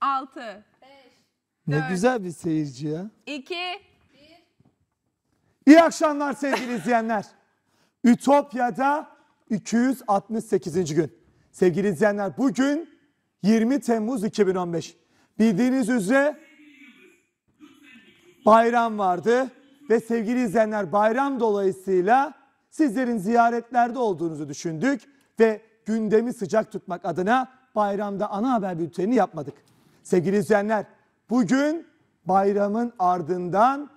6, Ne Dört. güzel bir seyirci ya. 2, İyi akşamlar sevgili izleyenler. Ütopya'da 268. gün. Sevgili izleyenler bugün 20 Temmuz 2015. Bildiğiniz üzere bayram vardı ve sevgili izleyenler bayram dolayısıyla sizlerin ziyaretlerde olduğunuzu düşündük ve gündemi sıcak tutmak adına bayramda ana haber bültenini yapmadık. Sevgili izleyenler, bugün bayramın ardından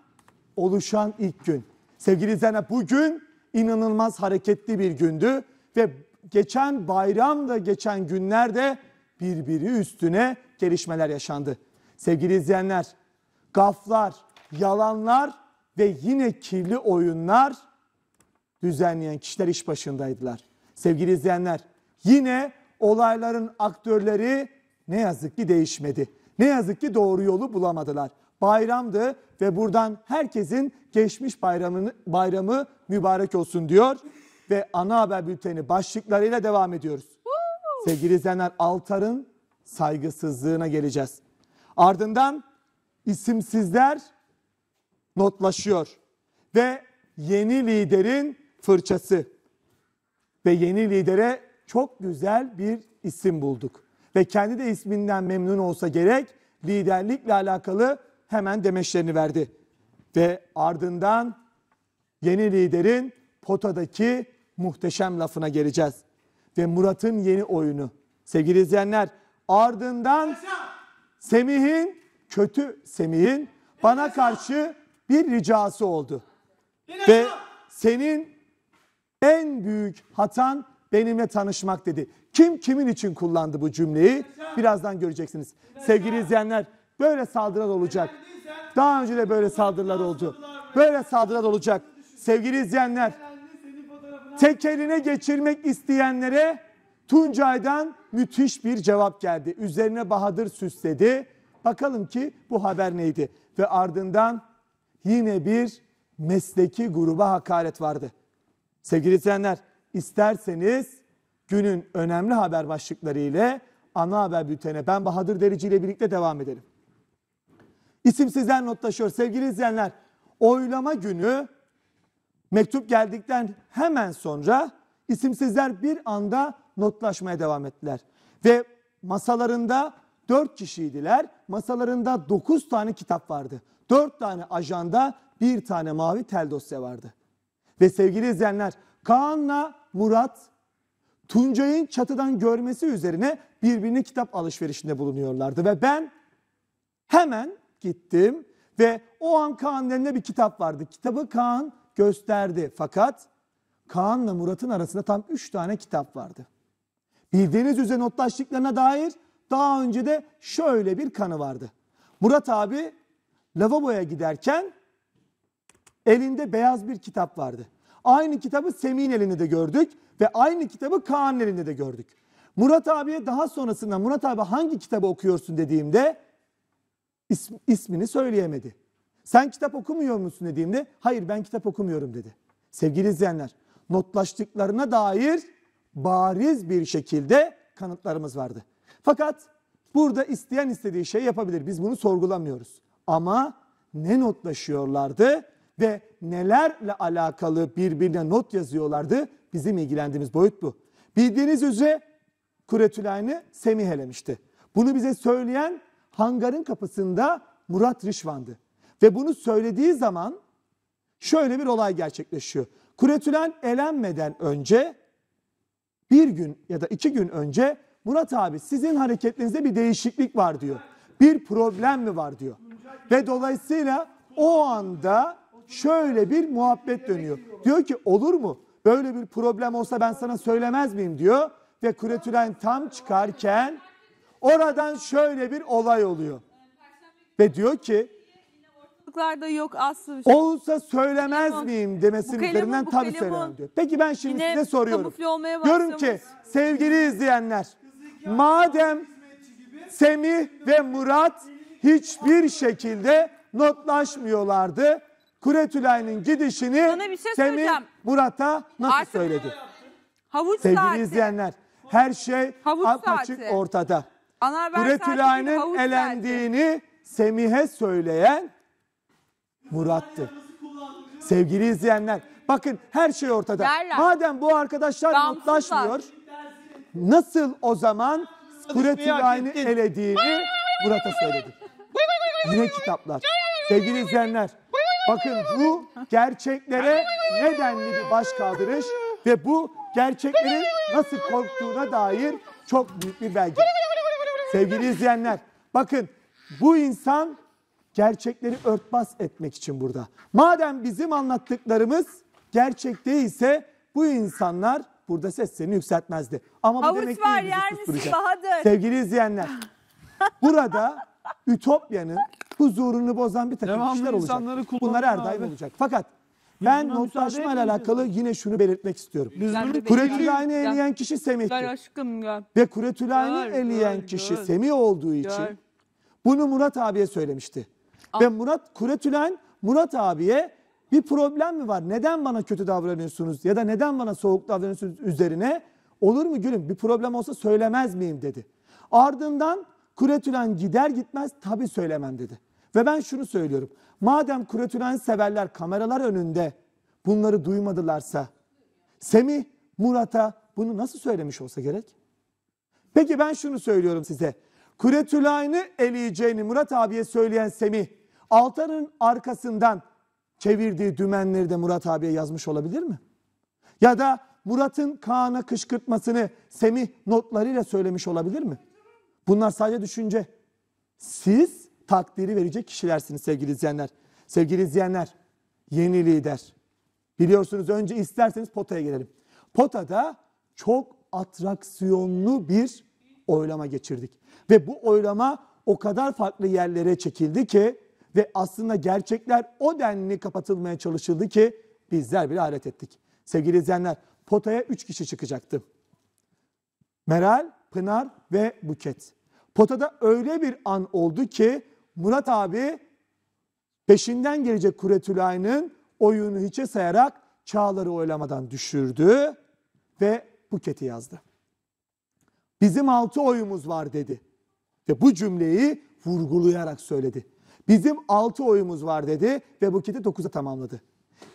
oluşan ilk gün. Sevgili izleyenler, bugün inanılmaz hareketli bir gündü ve geçen bayram da geçen günlerde birbiri üstüne gelişmeler yaşandı. Sevgili izleyenler, gaflar, yalanlar ve yine kirli oyunlar düzenleyen kişiler iş başındaydılar. Sevgili izleyenler, yine olayların aktörleri ne yazık ki değişmedi. Ne yazık ki doğru yolu bulamadılar. Bayramdı ve buradan herkesin geçmiş bayramını, bayramı mübarek olsun diyor. Ve ana haber bülteni başlıklarıyla devam ediyoruz. Sevgili izleyenler Altar'ın saygısızlığına geleceğiz. Ardından isimsizler notlaşıyor. Ve yeni liderin fırçası. Ve yeni lidere çok güzel bir isim bulduk ve kendi de isminden memnun olsa gerek liderlikle alakalı hemen demeçlerini verdi. Ve ardından yeni liderin potadaki muhteşem lafına geleceğiz. Ve Murat'ın yeni oyunu. Sevgili izleyenler ardından Semih'in kötü Semih'in bana karşı bir ricası oldu. Ve senin en büyük hatan benimle tanışmak dedi. Kim kimin için kullandı bu cümleyi? Birazdan göreceksiniz. Sevgili izleyenler böyle saldırılar olacak. Daha önce de böyle saldırılar oldu. Böyle saldırılar olacak. Sevgili izleyenler tekeline geçirmek isteyenlere Tuncay'dan müthiş bir cevap geldi. Üzerine Bahadır süsledi. Bakalım ki bu haber neydi? Ve ardından yine bir mesleki gruba hakaret vardı. Sevgili izleyenler İsterseniz günün önemli haber başlıkları ile ana haber bültene ben Bahadır Derici ile birlikte devam edelim. İsim İsimsizler notlaşıyor. Sevgili izleyenler oylama günü mektup geldikten hemen sonra isimsizler bir anda notlaşmaya devam ettiler. Ve masalarında dört kişiydiler. Masalarında dokuz tane kitap vardı. dört tane ajanda, bir tane mavi tel dosya vardı. Ve sevgili izleyenler Kaan'la Murat Tuncay'ın çatıdan görmesi üzerine birbirini kitap alışverişinde bulunuyorlardı. Ve ben hemen gittim ve o an Kaan'ın elinde bir kitap vardı. Kitabı Kaan gösterdi. Fakat Kaan'la Murat'ın arasında tam üç tane kitap vardı. Bildiğiniz üzere notlaştıklarına dair daha önce de şöyle bir kanı vardı. Murat abi lavaboya giderken elinde beyaz bir kitap vardı. Aynı kitabı Semih'in elinde de gördük ve aynı kitabı Kaan'ın elinde de gördük. Murat abiye daha sonrasında Murat abi hangi kitabı okuyorsun dediğimde ismini söyleyemedi. Sen kitap okumuyor musun dediğimde hayır ben kitap okumuyorum dedi. Sevgili izleyenler notlaştıklarına dair bariz bir şekilde kanıtlarımız vardı. Fakat burada isteyen istediği şey yapabilir. Biz bunu sorgulamıyoruz. Ama ne notlaşıyorlardı? ve nelerle alakalı birbirine not yazıyorlardı. Bizim ilgilendiğimiz boyut bu. Bildiğiniz üzere Kuretülayn'i Semih elemişti. Bunu bize söyleyen hangarın kapısında Murat Rişvan'dı. Ve bunu söylediği zaman şöyle bir olay gerçekleşiyor. Kuretülen elenmeden önce bir gün ya da iki gün önce Murat abi sizin hareketlerinizde bir değişiklik var diyor. Bir problem mi var diyor. Ve dolayısıyla o anda şöyle bir muhabbet dönüyor. Diyor ki olur mu? Böyle bir problem olsa ben sana söylemez miyim diyor. Ve küretülen tam çıkarken oradan şöyle bir olay oluyor. Ve diyor ki da yok aslında. Şey. Olsa söylemez telefon, miyim demesinin bu tabii telefon. söylemem diyor. Peki ben şimdi Yine size soruyorum. Görün ki sevgili izleyenler madem Semih ve Murat hiçbir şekilde notlaşmıyorlardı Kuretülay'ın gidişini şey Semih Murat'a nasıl Artık- söyledi? Havuç Sevgili saati. izleyenler her şey açık ortada. Anarber Kuretülay'ın havuç saati. elendiğini Semih'e söyleyen Murat'tı. Sevgili izleyenler bakın her şey ortada. Derler. Madem bu arkadaşlar Gamsızlar. mutlaşmıyor nasıl o zaman Kuretülay'ın ettin. elediğini Murat'a söyledi. Yine kitaplar. Sevgili izleyenler Bakın bu gerçeklere nedenli bir başkaldırış ve bu gerçeklerin nasıl korktuğuna dair çok büyük bir belge. Sevgili izleyenler bakın bu insan gerçekleri örtbas etmek için burada. Madem bizim anlattıklarımız gerçek değilse bu insanlar burada seslerini yükseltmezdi. Ama bu Havuç demek var değil yer misin Bahadır? Sevgili izleyenler burada Ütopya'nın huzurunu bozan bir takım Devamlı işler olacak. insanları Bunlar her daim olacak. Fakat ben Buna notlaşma ile alakalı yine şunu belirtmek istiyorum. Biz bunu de eleyen kişi Gel aşkım gel. Ve Kuretülay'ını Gör, eleyen gör, kişi gör. Semih olduğu için Gör. bunu Murat abiye söylemişti. Ve Murat Kuretülayn Murat abiye bir problem mi var? Neden bana kötü davranıyorsunuz ya da neden bana soğuk davranıyorsunuz üzerine olur mu gülüm bir problem olsa söylemez miyim dedi. Ardından Kuretülen gider gitmez tabi söylemem dedi. Ve ben şunu söylüyorum. Madem kuretülen severler kameralar önünde bunları duymadılarsa Semih Murat'a bunu nasıl söylemiş olsa gerek? Peki ben şunu söylüyorum size. Kuretülayn'ı eleyeceğini Murat abiye söyleyen Semih Altan'ın arkasından çevirdiği dümenleri de Murat abiye yazmış olabilir mi? Ya da Murat'ın Kaan'a kışkırtmasını Semih notlarıyla söylemiş olabilir mi? Bunlar sadece düşünce. Siz takdiri verecek kişilersiniz sevgili izleyenler. Sevgili izleyenler, yeni lider. Biliyorsunuz önce isterseniz potaya gelelim. Potada çok atraksiyonlu bir oylama geçirdik. Ve bu oylama o kadar farklı yerlere çekildi ki ve aslında gerçekler o denli kapatılmaya çalışıldı ki bizler bile hayret ettik. Sevgili izleyenler potaya 3 kişi çıkacaktı. Meral Pınar ve Buket. Potada öyle bir an oldu ki Murat abi peşinden gelecek Kuretülay'ın oyunu hiçe sayarak Çağlar'ı oylamadan düşürdü ve Buket'i yazdı. Bizim altı oyumuz var dedi. Ve bu cümleyi vurgulayarak söyledi. Bizim altı oyumuz var dedi ve Buket'i dokuza tamamladı.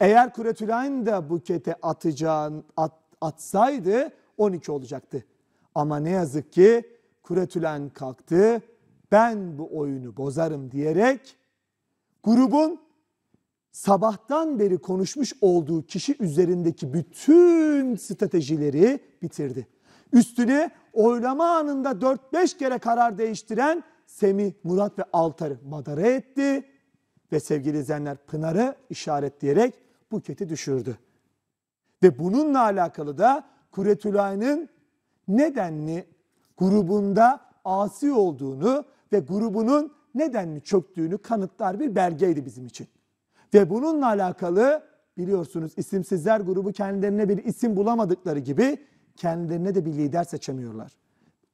Eğer Kuretülayn da Buket'e atacağın, at, atsaydı 12 olacaktı. Ama ne yazık ki Kuretülen kalktı. Ben bu oyunu bozarım diyerek grubun sabahtan beri konuşmuş olduğu kişi üzerindeki bütün stratejileri bitirdi. Üstüne oylama anında 4-5 kere karar değiştiren Semi Murat ve Altar'ı madara etti ve sevgili izleyenler Pınar'ı işaretleyerek Buket'i düşürdü. Ve bununla alakalı da Kuretülay'ın nedenli grubunda asi olduğunu ve grubunun nedenli çöktüğünü kanıtlar bir belgeydi bizim için. Ve bununla alakalı biliyorsunuz isimsizler grubu kendilerine bir isim bulamadıkları gibi kendilerine de bir lider seçemiyorlar.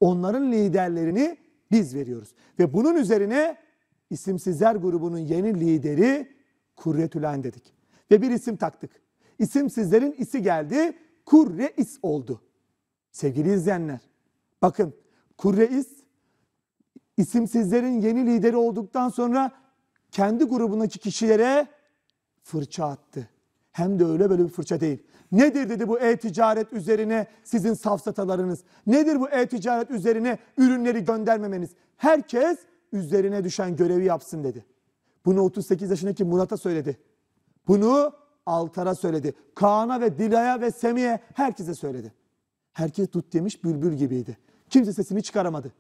Onların liderlerini biz veriyoruz. Ve bunun üzerine isimsizler grubunun yeni lideri Kurretülen dedik. Ve bir isim taktık. İsimsizlerin isi geldi, Kurre is oldu. Sevgili izleyenler, bakın Kurreis isimsizlerin yeni lideri olduktan sonra kendi grubundaki kişilere fırça attı. Hem de öyle böyle bir fırça değil. Nedir dedi bu e-ticaret üzerine sizin safsatalarınız? Nedir bu e-ticaret üzerine ürünleri göndermemeniz? Herkes üzerine düşen görevi yapsın dedi. Bunu 38 yaşındaki Murat'a söyledi. Bunu Altar'a söyledi. Kaan'a ve Dila'ya ve Semih'e herkese söyledi. Herkes tut demiş bülbül gibiydi. Kimse sesini çıkaramadı.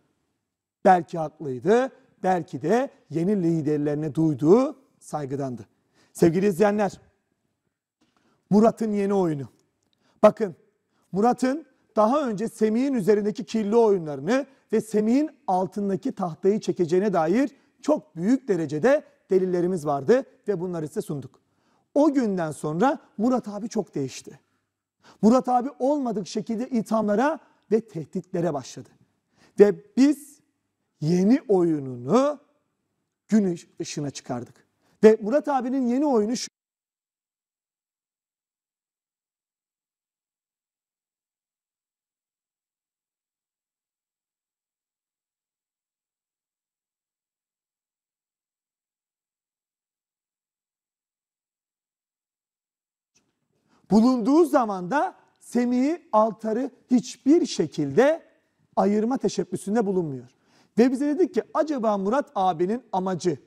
Belki haklıydı, belki de yeni liderlerine duyduğu saygıdandı. Sevgili izleyenler, Murat'ın yeni oyunu. Bakın, Murat'ın daha önce Semih'in üzerindeki kirli oyunlarını ve Semih'in altındaki tahtayı çekeceğine dair çok büyük derecede delillerimiz vardı ve bunları size sunduk. O günden sonra Murat abi çok değişti. Murat abi olmadık şekilde ithamlara ve tehditlere başladı. Ve biz yeni oyununu gün ışığına çıkardık. Ve Murat abinin yeni oyunu şu. Bulunduğu zaman da Semih'i altarı hiçbir şekilde ayırma teşebbüsünde bulunmuyor. Ve bize dedik ki acaba Murat abinin amacı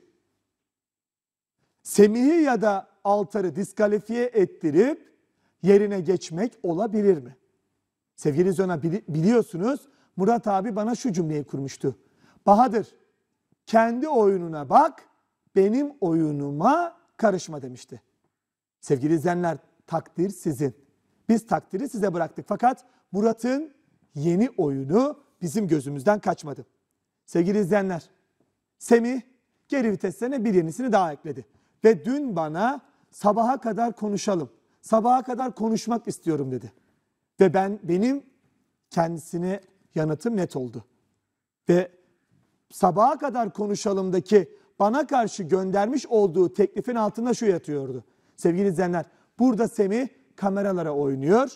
Semih'i ya da altarı diskalifiye ettirip yerine geçmek olabilir mi? Sevgili Zona biliyorsunuz Murat abi bana şu cümleyi kurmuştu. Bahadır kendi oyununa bak benim oyunuma karışma demişti. Sevgili izleyenler takdir sizin. Biz takdiri size bıraktık. Fakat Murat'ın yeni oyunu bizim gözümüzden kaçmadı. Sevgili izleyenler, Semih geri viteslerine bir yenisini daha ekledi. Ve dün bana sabaha kadar konuşalım, sabaha kadar konuşmak istiyorum dedi. Ve ben benim kendisine yanıtım net oldu. Ve sabaha kadar konuşalımdaki bana karşı göndermiş olduğu teklifin altında şu yatıyordu. Sevgili izleyenler, Burada Semih kameralara oynuyor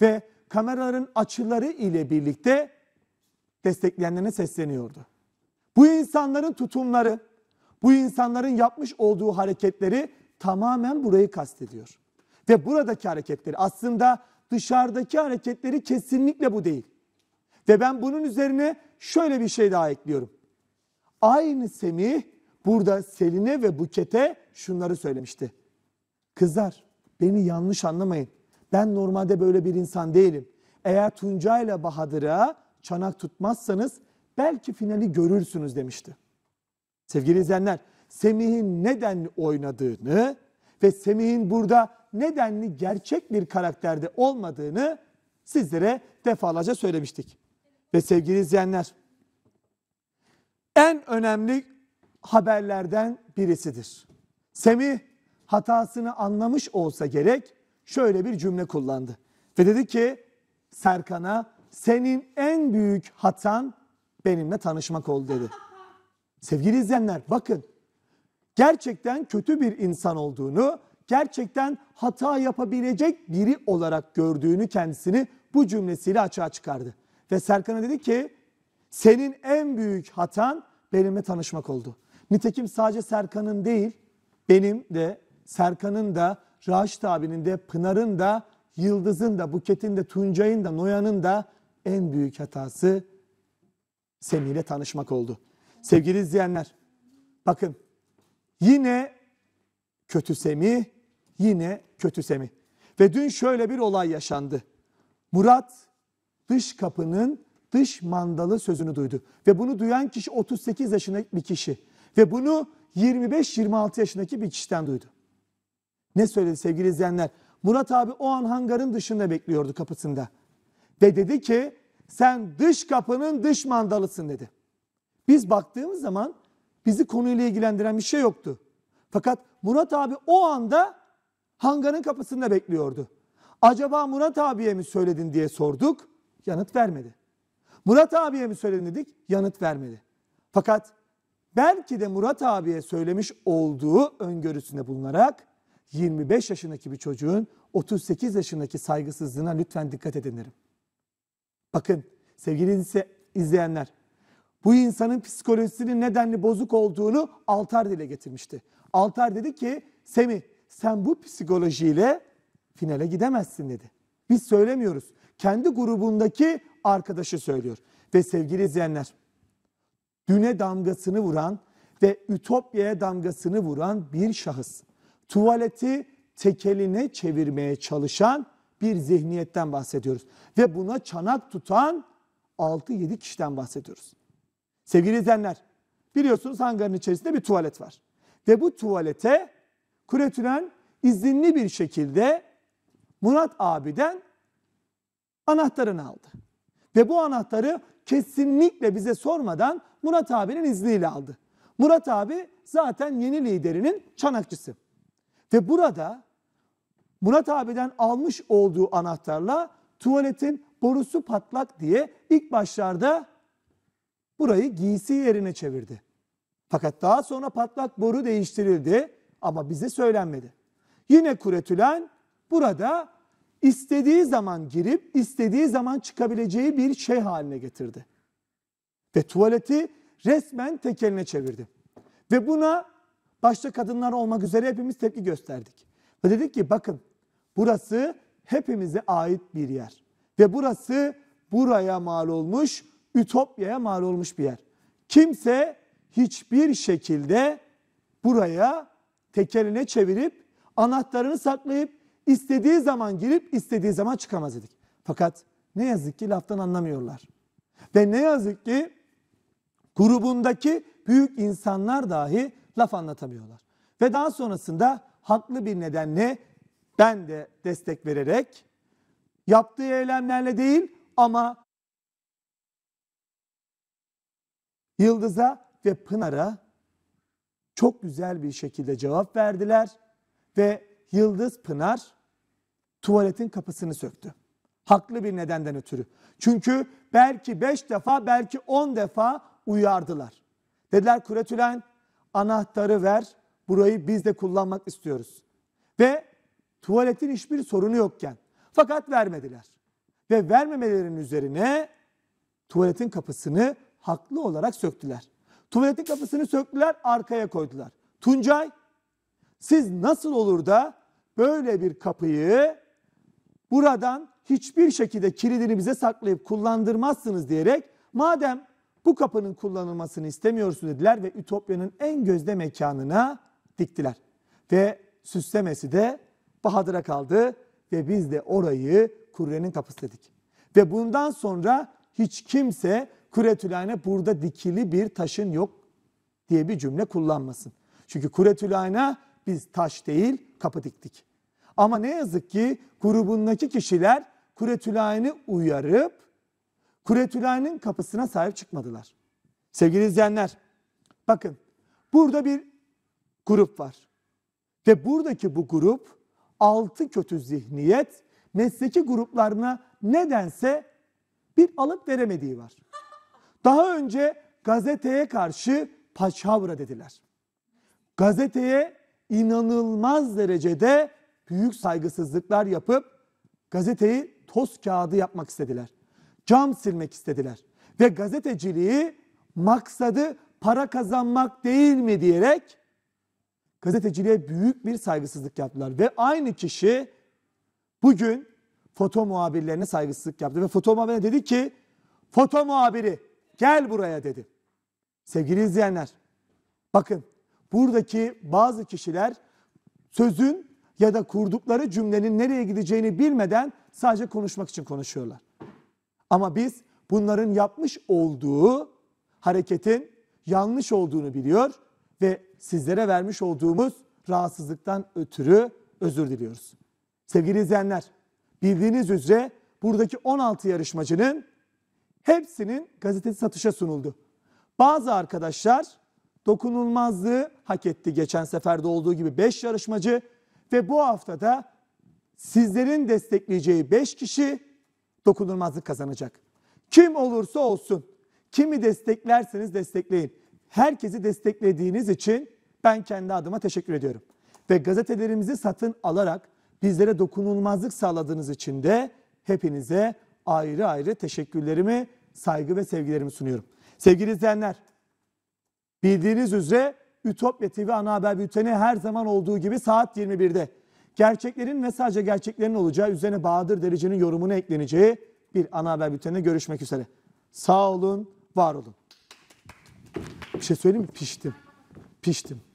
ve kameraların açıları ile birlikte destekleyenlerine sesleniyordu. Bu insanların tutumları, bu insanların yapmış olduğu hareketleri tamamen burayı kastediyor. Ve buradaki hareketleri aslında dışarıdaki hareketleri kesinlikle bu değil. Ve ben bunun üzerine şöyle bir şey daha ekliyorum. Aynı Semih burada Selin'e ve Buket'e şunları söylemişti. Kızlar Beni yanlış anlamayın. Ben normalde böyle bir insan değilim. Eğer Tunca ile Bahadır'a çanak tutmazsanız belki finali görürsünüz demişti. Sevgili izleyenler, Semih'in neden oynadığını ve Semih'in burada nedenli gerçek bir karakterde olmadığını sizlere defalarca söylemiştik. Ve sevgili izleyenler, en önemli haberlerden birisidir. Semih hatasını anlamış olsa gerek şöyle bir cümle kullandı. Ve dedi ki Serkan'a senin en büyük hatan benimle tanışmak oldu dedi. Sevgili izleyenler bakın gerçekten kötü bir insan olduğunu, gerçekten hata yapabilecek biri olarak gördüğünü kendisini bu cümlesiyle açığa çıkardı. Ve Serkan'a dedi ki senin en büyük hatan benimle tanışmak oldu. Nitekim sadece Serkan'ın değil benim de Serkan'ın da, Raşit abinin de, Pınar'ın da, Yıldız'ın da, Buket'in de, Tuncay'ın da, Noyan'ın da en büyük hatası Semih ile tanışmak oldu. Sevgili izleyenler, bakın yine kötü Semih, yine kötü Semih. Ve dün şöyle bir olay yaşandı. Murat dış kapının dış mandalı sözünü duydu. Ve bunu duyan kişi 38 yaşındaki bir kişi. Ve bunu 25-26 yaşındaki bir kişiden duydu. Ne söyledi sevgili izleyenler? Murat abi o an hangarın dışında bekliyordu kapısında. Ve dedi ki sen dış kapının dış mandalısın dedi. Biz baktığımız zaman bizi konuyla ilgilendiren bir şey yoktu. Fakat Murat abi o anda hangarın kapısında bekliyordu. Acaba Murat abiye mi söyledin diye sorduk. Yanıt vermedi. Murat abiye mi söyledin dedik. Yanıt vermedi. Fakat belki de Murat abiye söylemiş olduğu öngörüsünde bulunarak 25 yaşındaki bir çocuğun 38 yaşındaki saygısızlığına lütfen dikkat edin derim. Bakın sevgili izleyenler bu insanın psikolojisinin nedenli bozuk olduğunu Altar dile getirmişti. Altar dedi ki Semi sen bu psikolojiyle finale gidemezsin dedi. Biz söylemiyoruz. Kendi grubundaki arkadaşı söylüyor. Ve sevgili izleyenler düne damgasını vuran ve Ütopya'ya damgasını vuran bir şahıs tuvaleti tekeline çevirmeye çalışan bir zihniyetten bahsediyoruz. Ve buna çanak tutan 6-7 kişiden bahsediyoruz. Sevgili izleyenler, biliyorsunuz hangarın içerisinde bir tuvalet var. Ve bu tuvalete Kuretülen izinli bir şekilde Murat abiden anahtarını aldı. Ve bu anahtarı kesinlikle bize sormadan Murat abinin izniyle aldı. Murat abi zaten yeni liderinin çanakçısı. Ve burada Murat abiden almış olduğu anahtarla tuvaletin borusu patlak diye ilk başlarda burayı giysi yerine çevirdi. Fakat daha sonra patlak boru değiştirildi ama bize söylenmedi. Yine kuretülen burada istediği zaman girip istediği zaman çıkabileceği bir şey haline getirdi. Ve tuvaleti resmen tekeline çevirdi. Ve buna başta kadınlar olmak üzere hepimiz tepki gösterdik. Ve dedik ki bakın burası hepimize ait bir yer. Ve burası buraya mal olmuş, ütopyaya mal olmuş bir yer. Kimse hiçbir şekilde buraya tekerine çevirip, anahtarını saklayıp, istediği zaman girip, istediği zaman çıkamaz dedik. Fakat ne yazık ki laftan anlamıyorlar. Ve ne yazık ki grubundaki büyük insanlar dahi laf anlatamıyorlar. Ve daha sonrasında haklı bir nedenle ben de destek vererek yaptığı eylemlerle değil ama Yıldız'a ve Pınar'a çok güzel bir şekilde cevap verdiler ve Yıldız Pınar tuvaletin kapısını söktü. Haklı bir nedenden ötürü. Çünkü belki beş defa belki on defa uyardılar. Dediler Kuretülen anahtarı ver, burayı biz de kullanmak istiyoruz. Ve tuvaletin hiçbir sorunu yokken fakat vermediler. Ve vermemelerinin üzerine tuvaletin kapısını haklı olarak söktüler. Tuvaletin kapısını söktüler, arkaya koydular. Tuncay, siz nasıl olur da böyle bir kapıyı buradan hiçbir şekilde kilidini bize saklayıp kullandırmazsınız diyerek madem bu kapının kullanılmasını istemiyoruz dediler ve Ütopya'nın en gözde mekanına diktiler. Ve süslemesi de Bahadır'a kaldı ve biz de orayı Kurre'nin kapısı dedik. Ve bundan sonra hiç kimse Kuretülhane burada dikili bir taşın yok diye bir cümle kullanmasın. Çünkü Kuretülhane biz taş değil kapı diktik. Ama ne yazık ki grubundaki kişiler Kuretülhane'i uyarıp Kuretülay'ın kapısına sahip çıkmadılar. Sevgili izleyenler, bakın burada bir grup var. Ve buradaki bu grup altı kötü zihniyet mesleki gruplarına nedense bir alıp veremediği var. Daha önce gazeteye karşı paçavra dediler. Gazeteye inanılmaz derecede büyük saygısızlıklar yapıp gazeteyi toz kağıdı yapmak istediler cam silmek istediler. Ve gazeteciliği maksadı para kazanmak değil mi diyerek gazeteciliğe büyük bir saygısızlık yaptılar. Ve aynı kişi bugün foto muhabirlerine saygısızlık yaptı. Ve foto muhabirine dedi ki foto muhabiri gel buraya dedi. Sevgili izleyenler bakın buradaki bazı kişiler sözün ya da kurdukları cümlenin nereye gideceğini bilmeden sadece konuşmak için konuşuyorlar. Ama biz bunların yapmış olduğu hareketin yanlış olduğunu biliyor ve sizlere vermiş olduğumuz rahatsızlıktan ötürü özür diliyoruz. Sevgili izleyenler, bildiğiniz üzere buradaki 16 yarışmacının hepsinin gazetesi satışa sunuldu. Bazı arkadaşlar dokunulmazlığı hak etti geçen seferde olduğu gibi 5 yarışmacı ve bu haftada sizlerin destekleyeceği 5 kişi dokunulmazlık kazanacak. Kim olursa olsun, kimi desteklerseniz destekleyin. Herkesi desteklediğiniz için ben kendi adıma teşekkür ediyorum. Ve gazetelerimizi satın alarak bizlere dokunulmazlık sağladığınız için de hepinize ayrı ayrı teşekkürlerimi, saygı ve sevgilerimi sunuyorum. Sevgili izleyenler, bildiğiniz üzere Ütopya TV ana haber bülteni her zaman olduğu gibi saat 21'de gerçeklerin ve sadece gerçeklerin olacağı üzerine Bahadır Derece'nin yorumunu ekleneceği bir ana haber bütününe görüşmek üzere. Sağ olun, var olun. Bir şey söyleyeyim mi? Piştim. Piştim.